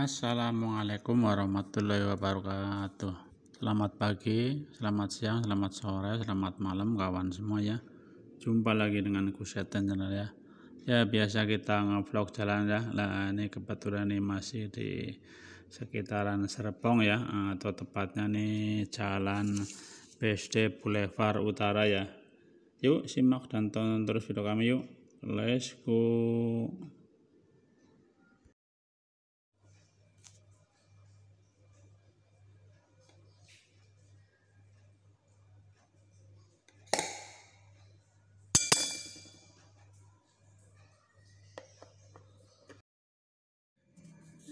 Assalamualaikum warahmatullahi wabarakatuh Selamat pagi, selamat siang, selamat sore, selamat malam kawan semua ya Jumpa lagi dengan Kusetan channel ya Ya biasa kita ngevlog jalan ya Nah ini kebetulan ini masih di sekitaran Serpong ya eh, Atau tepatnya nih jalan BSD Boulevard Utara ya Yuk simak dan tonton terus video kami yuk Let's go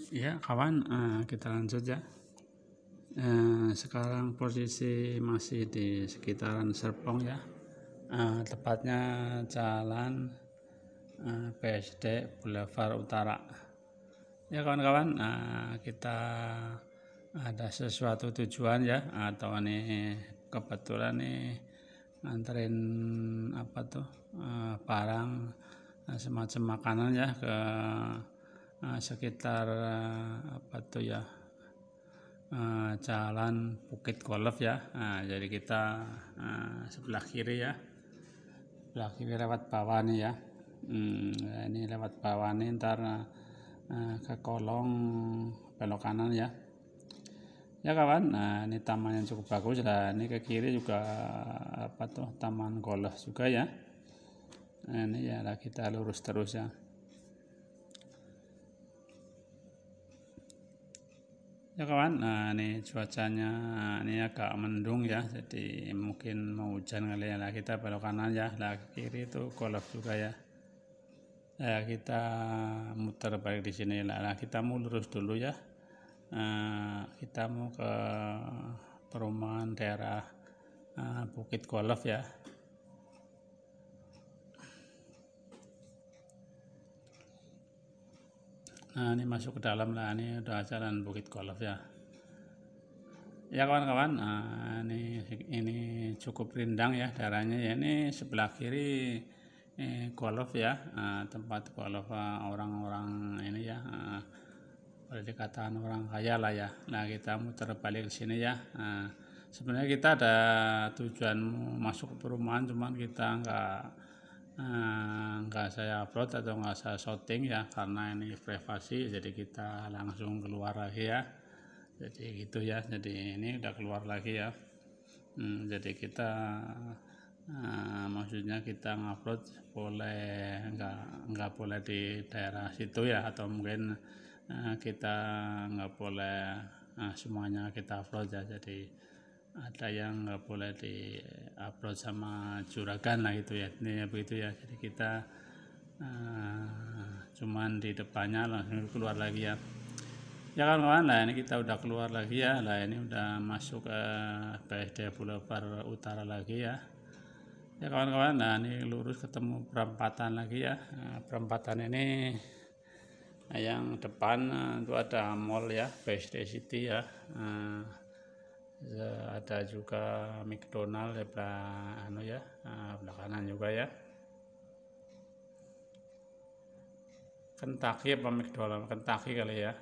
Ya kawan, uh, kita lanjut ya. Uh, sekarang posisi masih di sekitaran Serpong ya. Uh, tepatnya jalan uh, PSD Boulevard Utara. Ya kawan-kawan, uh, kita ada sesuatu tujuan ya atau nih kebetulan nih nganterin apa tuh uh, barang uh, semacam makanan ya ke uh, sekitar ah, apa tuh ya ah, jalan Bukit Golf ya nah, jadi kita sebelah kiri ya sebelah kiri lewat bawah nih ya hmm, ya ini lewat bawah nih ntar ke kolong belok kanan ya ya kawan nah ini taman yang cukup bagus lah ini ke kiri juga apa tuh taman golf juga ya nah, ini ya kita lurus terus ya Ya kawan, nah ini cuacanya ini agak mendung ya, jadi mungkin mau hujan kali ya. Nah, kita belok kanan ya, lah kiri itu kolaf juga ya. Nah, kita muter balik di sini lah. Nah, kita mau lurus dulu ya. Nah, kita mau ke perumahan daerah eh, Bukit Kolaf ya. Nah, ini masuk ke dalam lah. Ini udah jalan Bukit Golf ya. Ya kawan-kawan, nah, ini ini cukup rindang ya daerahnya ya. Ini sebelah kiri eh, golf ya, nah, tempat golf ah, orang-orang ini ya. Nah, boleh dikatakan orang kaya lah ya. Nah, kita muter balik ke sini ya. Nah, sebenarnya kita ada tujuan masuk ke perumahan, cuman kita enggak. Eh, nggak saya upload atau nggak saya shooting ya karena ini privasi jadi kita langsung keluar lagi ya jadi gitu ya jadi ini udah keluar lagi ya hmm, jadi kita eh, maksudnya kita ngupload boleh nggak nggak boleh di daerah situ ya atau mungkin eh, kita nggak boleh semuanya kita upload ya jadi ada yang nggak boleh di upload sama juragan lah itu ya ini ya begitu ya jadi kita uh, cuman di depannya langsung keluar lagi ya ya kawan kawan lah ini kita udah keluar lagi ya lah ini udah masuk ke uh, PSD Boulevard Utara lagi ya ya kawan-kawan nah ini lurus ketemu perempatan lagi ya eh, perempatan ini eh, yang depan itu ada mall ya PSD City ya ada juga McDonald ya belah anu ya ah, kanan juga ya Kentucky apa McDonald Kentucky kali ya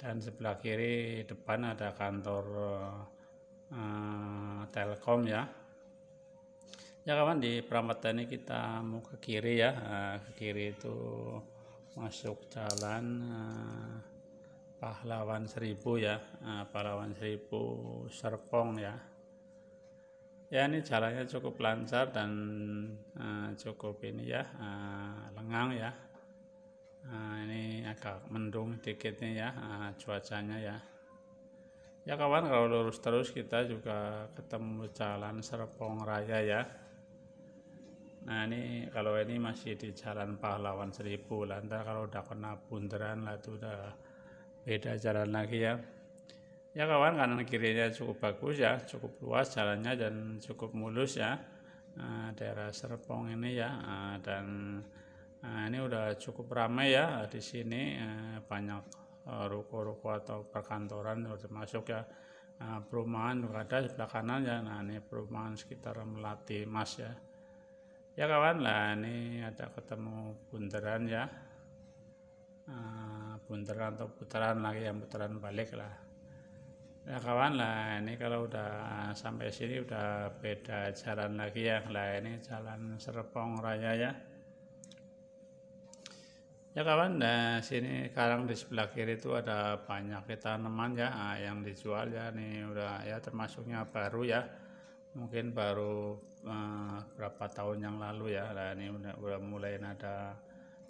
dan sebelah kiri depan ada kantor uh, Telkom ya ya kawan di perempatan ini kita mau ke kiri ya uh, ke kiri itu masuk jalan uh, pahlawan seribu ya nah, pahlawan seribu serpong ya ya ini jalannya cukup lancar dan uh, cukup ini ya uh, lengang ya uh, ini agak mendung dikitnya ya uh, cuacanya ya ya kawan kalau lurus terus kita juga ketemu jalan serpong raya ya Nah ini kalau ini masih di Jalan Pahlawan Seribu, lantar kalau udah kena bundaran lah itu udah beda jalan lagi ya ya kawan kanan kirinya cukup bagus ya cukup luas jalannya dan cukup mulus ya eh, daerah Serpong ini ya eh, dan eh, ini udah cukup ramai ya di sini banyak ruko-ruko atau perkantoran termasuk ya perumahan juga ada sebelah kanan ya nah ini perumahan sekitar Melati Mas ya ya kawan lah ini ada ketemu bundaran ya bunteran atau putaran lagi yang putaran balik lah ya kawan lah ini kalau udah sampai sini udah beda jalan lagi ya lah ini jalan Serpong Raya ya ya kawan nah sini sekarang di sebelah kiri itu ada banyak tanaman ya ah, yang dijual ya nih udah ya termasuknya baru ya mungkin baru eh, berapa tahun yang lalu ya lah ini udah, udah mulai ada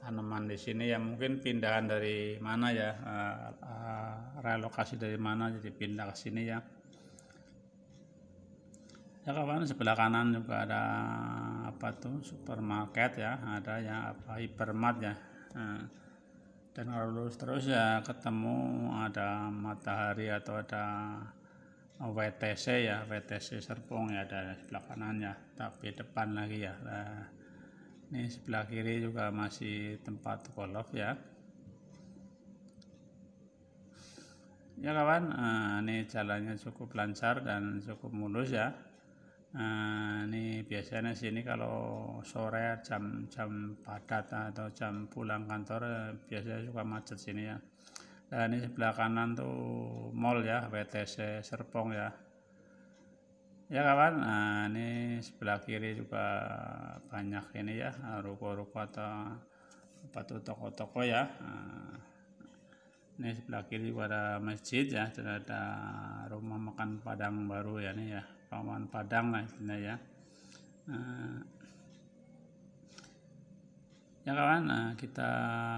tanaman di sini ya mungkin pindahan dari mana ya uh, uh, relokasi dari mana jadi pindah ke sini ya ya kawan sebelah kanan juga ada apa tuh supermarket ya ada yang apa hypermart ya uh, dan kalau lurus terus ya ketemu ada matahari atau ada WTC ya WTC Serpong ya ada sebelah kanan ya tapi depan lagi ya uh, ini sebelah kiri juga masih tempat golf ya ya kawan eh, ini jalannya cukup lancar dan cukup mulus ya eh, ini biasanya sini kalau sore jam jam padat atau jam pulang kantor eh, biasanya suka macet sini ya dan ini sebelah kanan tuh mall ya WTC Serpong ya ya kawan nah, ini sebelah kiri juga banyak ini ya ah, ruko-ruko atau apa tuh toko-toko ya nah, ini sebelah kiri juga ada masjid ya sudah ada rumah makan padang baru ya ini ya paman padang lah istilahnya ya nah, ya kawan nah, kita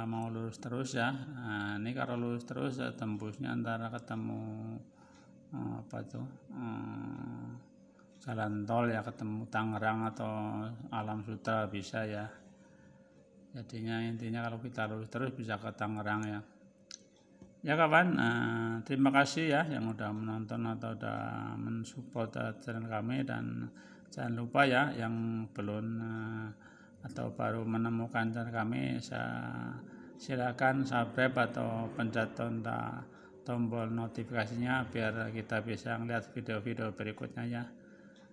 mau lurus terus ya nah, ini kalau lurus terus ya, tembusnya antara ketemu ah, apa tuh hmm, jalan tol ya ketemu Tangerang atau Alam Sutra bisa ya jadinya intinya kalau kita lurus terus bisa ke Tangerang ya ya kawan eh, terima kasih ya yang udah menonton atau udah mensupport eh, channel kami dan jangan lupa ya yang belum eh, atau baru menemukan channel kami saya silakan subscribe atau pencet tombol notifikasinya biar kita bisa melihat video-video berikutnya ya.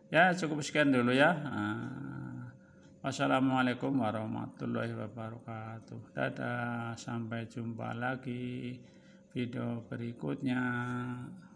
Ya cukup sekian dulu ya. Ah. Wassalamualaikum warahmatullahi wabarakatuh. Dadah, sampai jumpa lagi video berikutnya.